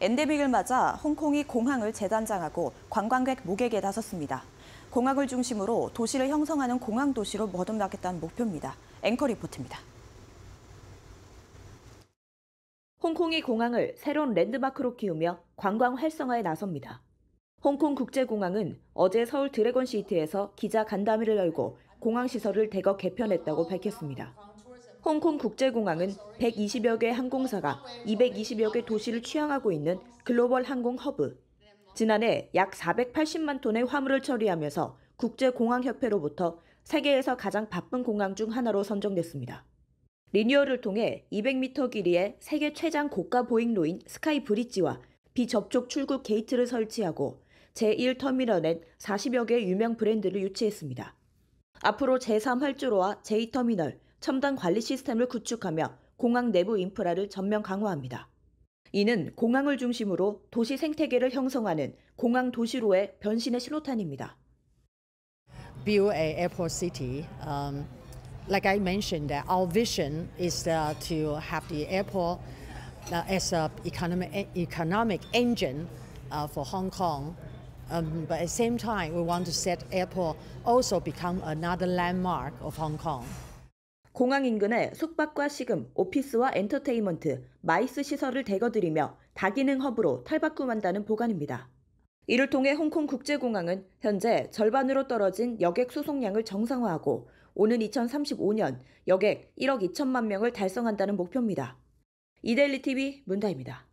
엔데믹을 맞아 홍콩이 공항을 재단장하고 관광객 무객에 나섰습니다. 공항을 중심으로 도시를 형성하는 공항 도시로 머듭나겠다는 목표입니다. 앵커 리포트입니다. 홍콩이 공항을 새로운 랜드마크로 키우며 관광 활성화에 나섭니다. 홍콩 국제공항은 어제 서울 드래곤시티에서 기자 간담회를 열고 공항 시설을 대거 개편했다고 밝혔습니다. 홍콩 국제공항은 120여 개 항공사가 220여 개 도시를 취항하고 있는 글로벌 항공 허브. 지난해 약 480만 톤의 화물을 처리하면서 국제공항협회로부터 세계에서 가장 바쁜 공항 중 하나로 선정됐습니다. 리뉴얼을 통해 200m 길이의 세계 최장 고가 보잉로인 스카이 브릿지와 비접촉 출국 게이트를 설치하고 제1터미널엔 40여 개 유명 브랜드를 유치했습니다. 앞으로 제3활주로와 제2터미널, 첨단 관리 시스템을 구축하며 공항 내부 인프라를 전면 강화합니다. 이는 공항을 중심으로 도시 생태계를 형성하는 공항 도시로의 변신의 신호탄입니다. BOA Airport City. Um, like I mentioned, our vision is uh, to have the airport uh, as an economic, economic engine uh, for Hong Kong. Um, but at the same time, we want to set airport also become another landmark of Hong Kong. 공항 인근에 숙박과 식음, 오피스와 엔터테인먼트, 마이스 시설을 대거들이며 다기능 허브로 탈바꿈한다는 보관입니다. 이를 통해 홍콩 국제공항은 현재 절반으로 떨어진 여객 수송량을 정상화하고 오는 2035년 여객 1억 2천만 명을 달성한다는 목표입니다. 이데일리 TV 문다입니다.